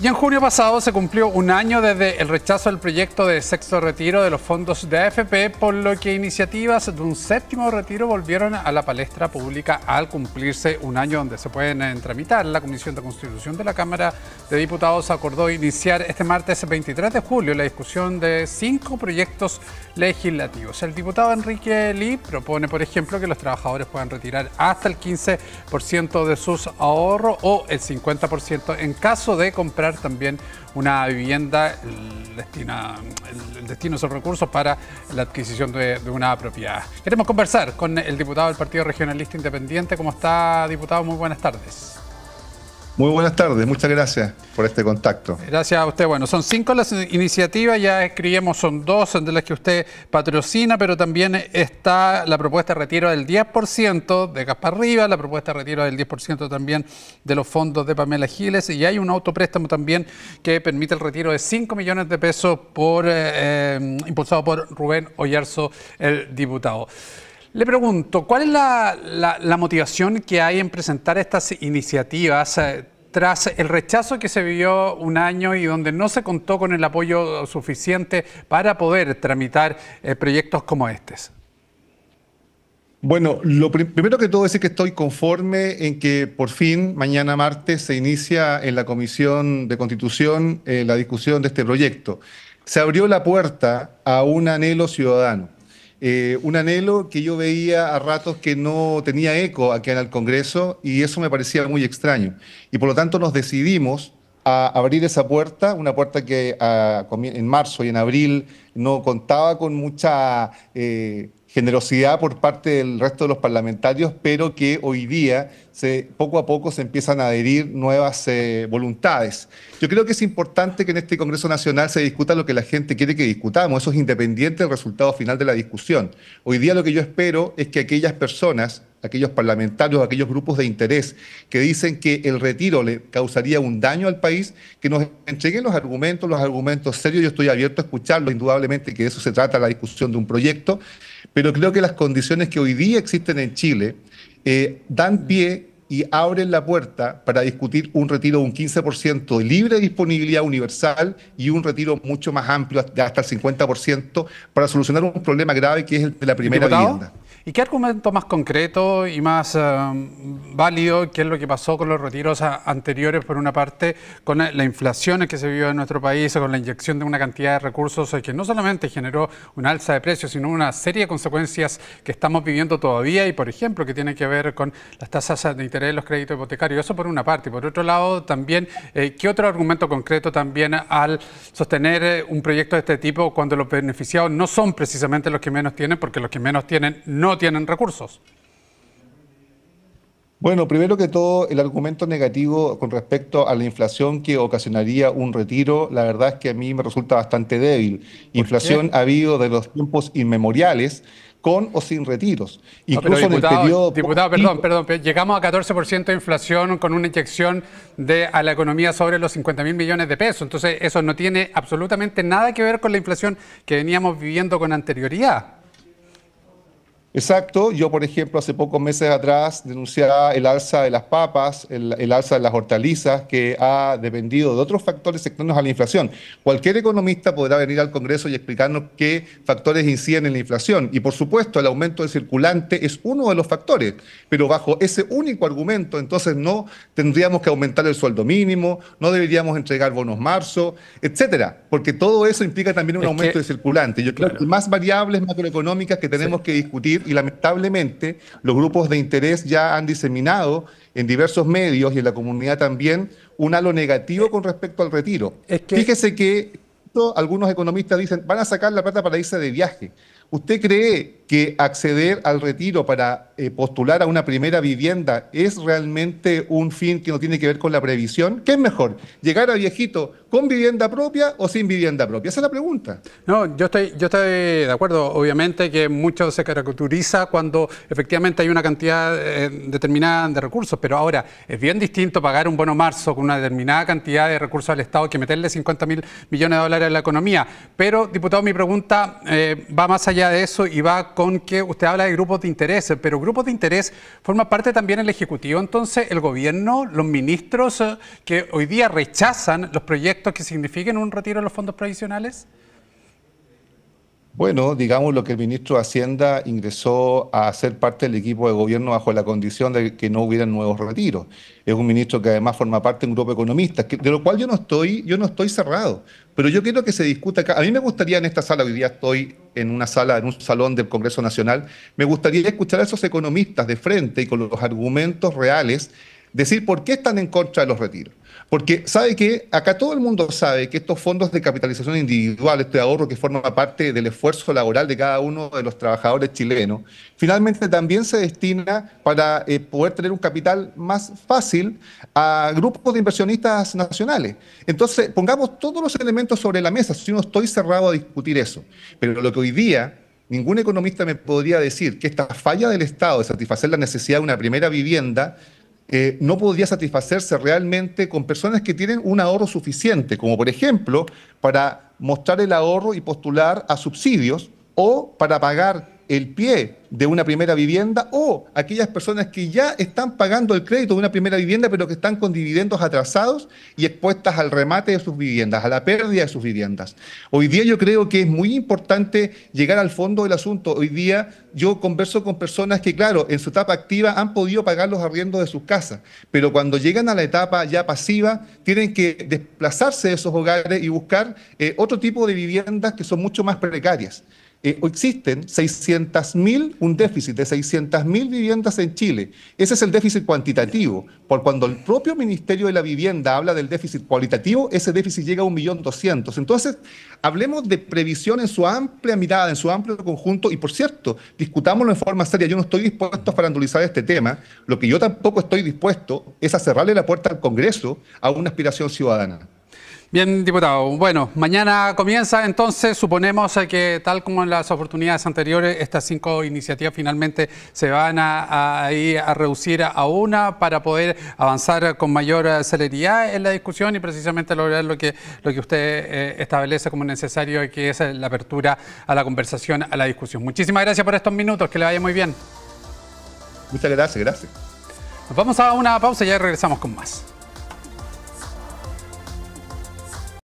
Y en junio pasado se cumplió un año desde el rechazo del proyecto de sexto retiro de los fondos de AFP, por lo que iniciativas de un séptimo retiro volvieron a la palestra pública al cumplirse un año donde se pueden eh, tramitar. La Comisión de Constitución de la Cámara de Diputados acordó iniciar este martes 23 de julio la discusión de cinco proyectos legislativos. El diputado Enrique Lee propone, por ejemplo, que los trabajadores puedan retirar hasta el 15% de sus ahorros o el 50% en caso de comprar también una vivienda, el destino, el destino recursos para la adquisición de, una propiedad. Queremos conversar con el diputado del Partido Regionalista Independiente. ¿Cómo está, diputado? Muy buenas tardes. Muy buenas tardes, muchas gracias por este contacto. Gracias a usted. Bueno, son cinco las iniciativas, ya escribimos, son dos de las que usted patrocina, pero también está la propuesta de retiro del 10% de Gaspar Rivas, la propuesta de retiro del 10% también de los fondos de Pamela Giles, y hay un autopréstamo también que permite el retiro de 5 millones de pesos por, eh, eh, impulsado por Rubén Oyarzo, el diputado. Le pregunto, ¿cuál es la, motivación que hay en presentar estas iniciativas? Eh, tras el rechazo que se vivió un año y donde no se contó con el apoyo suficiente para poder tramitar eh, proyectos como estos? Bueno, lo primero que todo decir que estoy conforme en que por fin mañana martes se inicia en la Comisión de Constitución eh, la discusión de este proyecto. Se abrió la puerta a un anhelo ciudadano. Eh, un anhelo que yo veía a ratos que no tenía eco aquí en el Congreso y eso me parecía muy extraño. Y por lo tanto nos decidimos a abrir esa puerta, una puerta que ah, en marzo y en abril no contaba con mucha... Eh, generosidad por parte del resto de los parlamentarios, pero que hoy día se, poco a poco se empiezan a adherir nuevas eh, voluntades. Yo creo que es importante que en este Congreso Nacional se discuta lo que la gente quiere que discutamos, eso es independiente del resultado final de la discusión. Hoy día lo que yo espero es que aquellas personas aquellos parlamentarios, aquellos grupos de interés que dicen que el retiro le causaría un daño al país, que nos entreguen los argumentos, los argumentos serios. Yo estoy abierto a escucharlos, indudablemente que de eso se trata la discusión de un proyecto, pero creo que las condiciones que hoy día existen en Chile eh, dan pie y abren la puerta para discutir un retiro de un 15% de libre disponibilidad universal y un retiro mucho más amplio, hasta el 50%, para solucionar un problema grave que es el de la primera vivienda. ¿Y qué argumento más concreto y más eh, válido que es lo que pasó con los retiros anteriores, por una parte, con la, inflación que se vivió en nuestro país, con la inyección de una cantidad de recursos eh, que no solamente generó una alza de precios, sino una serie de consecuencias que estamos viviendo todavía y, por ejemplo, que tiene que ver con las tasas de interés de los créditos hipotecarios? Eso por una parte. Y por otro lado, también, eh, ¿qué otro argumento concreto también al sostener un proyecto de este tipo cuando los beneficiados no son precisamente los que menos tienen, porque los que menos tienen no tienen recursos. Bueno, primero que todo, el argumento negativo con respecto a la inflación que ocasionaría un retiro, la verdad es que a mí me resulta bastante débil. Inflación ha habido de los tiempos inmemoriales, con o sin retiros. Incluso en el periodo... Diputado, perdón, perdón, llegamos a 14% de inflación con una inyección de, a la economía sobre los 50 mil millones de pesos. Entonces, eso no tiene absolutamente nada que ver con la inflación que veníamos viviendo con anterioridad. Exacto, yo por ejemplo hace pocos meses atrás denunciaba el alza de las papas, el, alza de las hortalizas, que ha dependido de otros factores externos a la inflación. Cualquier economista podrá venir al Congreso y explicarnos qué factores inciden en la inflación. Y por supuesto el aumento del circulante es uno de los factores, pero bajo ese único argumento entonces no tendríamos que aumentar el sueldo mínimo, no deberíamos entregar bonos marzo, etcétera, porque todo eso implica también un aumento del circulante. Yo creo que más variables macroeconómicas que tenemos que discutir y lamentablemente los grupos de interés ya han diseminado en diversos medios y en la comunidad también un halo negativo con respecto al retiro. que... Fíjese que algunos economistas dicen, van a sacar la plata para irse de viaje. ¿Usted cree que acceder al retiro para eh, postular a una primera vivienda es realmente un fin que no tiene que ver con la previsión? ¿Qué es mejor? ¿Llegar a viejito con vivienda propia o sin vivienda propia? Esa es la pregunta. No, yo estoy, yo estoy de acuerdo. Obviamente que mucho se caracteriza cuando efectivamente hay una cantidad eh, determinada de recursos, pero ahora es bien distinto pagar un bono marzo con una determinada cantidad de recursos al Estado que meterle 50 mil millones de dólares a la economía. Pero, diputado, mi pregunta eh, va más allá de eso y va con que usted habla de grupos de intereses, pero grupos de interés, forma parte también el Ejecutivo, entonces el gobierno, los ministros eh, que hoy día rechazan los proyectos que signifiquen un retiro de los fondos provisionales? Bueno, digamos lo que el ministro de Hacienda ingresó a ser parte del equipo de gobierno bajo la condición de que no hubieran nuevos retiros. Es un ministro que además forma parte de un grupo de economistas, de lo cual yo no estoy, yo no estoy cerrado. Pero yo quiero que se discuta acá. A mí me gustaría en esta sala, hoy día estoy en una sala, en un salón del Congreso Nacional, me gustaría escuchar a esos economistas de frente y con los argumentos reales decir por qué están en contra de los retiros. Porque sabe que acá todo el mundo sabe que estos fondos de capitalización individual, este ahorro que forma parte del esfuerzo laboral de cada uno de los trabajadores chilenos, finalmente también se destina para eh, poder tener un capital más fácil a grupos de inversionistas nacionales. Entonces, pongamos todos los elementos sobre la mesa, si no estoy cerrado a discutir eso. Pero lo que hoy día Ningún economista me podría decir que esta falla del Estado de satisfacer la necesidad de una primera vivienda eh, no podría satisfacerse realmente con personas que tienen un ahorro suficiente, como por ejemplo para mostrar el ahorro y postular a subsidios o para pagar el pie de una primera vivienda o aquellas personas que ya están pagando el crédito de una primera vivienda pero que están con dividendos atrasados y expuestas al remate de sus viviendas, a la pérdida de sus viviendas. Hoy día yo creo que es muy importante llegar al fondo del asunto. Hoy día yo converso con personas que, claro, en su etapa activa han podido pagar los arriendos de sus casas, pero cuando llegan a la etapa ya pasiva tienen que desplazarse de esos hogares y buscar eh, otro tipo de viviendas que son mucho más precarias. Eh, existen existen 600.000, un déficit de 600.000 viviendas en Chile. Ese es el déficit cuantitativo. Por cuando el propio Ministerio de la Vivienda habla del déficit cualitativo, ese déficit llega a 1.200.000. Entonces, hablemos de previsión en su amplia mirada, en su amplio conjunto, y por cierto, discutámoslo en forma seria. Yo no estoy dispuesto a farandulizar este tema. Lo que yo tampoco estoy dispuesto es a cerrarle la puerta al Congreso a una aspiración ciudadana. Bien, diputado. Bueno, mañana comienza, entonces suponemos eh, que tal como en las oportunidades anteriores, estas cinco iniciativas finalmente se van a, reducir a una para poder avanzar con mayor eh, celeridad en la discusión y precisamente lograr lo que, lo que usted eh, establece como necesario, que es la apertura a la conversación, a la discusión. Muchísimas gracias por estos minutos, que le vaya muy bien. Muchas gracias, gracias. vamos a una pausa y ya regresamos con más.